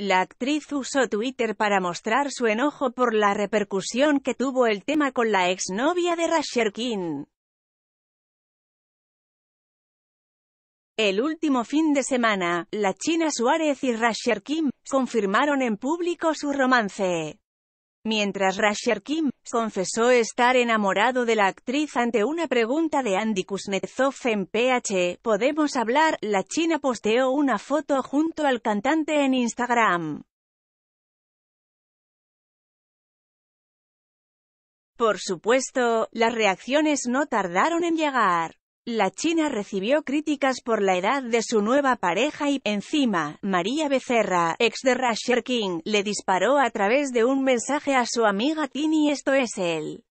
La actriz usó Twitter para mostrar su enojo por la repercusión que tuvo el tema con la exnovia de Rasher El último fin de semana, la China Suárez y Rasher Kim confirmaron en público su romance. Mientras Rasher Kim confesó estar enamorado de la actriz ante una pregunta de Andy Kuznetsov en PH, e, Podemos hablar, la china posteó una foto junto al cantante en Instagram. Por supuesto, las reacciones no tardaron en llegar. La China recibió críticas por la edad de su nueva pareja y, encima, María Becerra, ex de Rasher King, le disparó a través de un mensaje a su amiga Tini esto es él.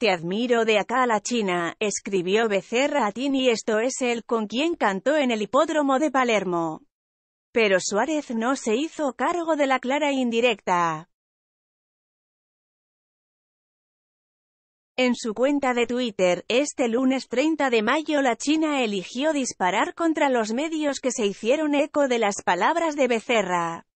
Te admiro de acá a la China, escribió Becerra a Tini esto es él con quien cantó en el hipódromo de Palermo. Pero Suárez no se hizo cargo de la clara indirecta. En su cuenta de Twitter, este lunes 30 de mayo la China eligió disparar contra los medios que se hicieron eco de las palabras de Becerra.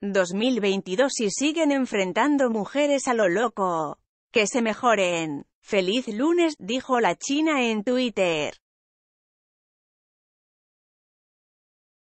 2022 y siguen enfrentando mujeres a lo loco. Que se mejoren. Feliz lunes, dijo la China en Twitter.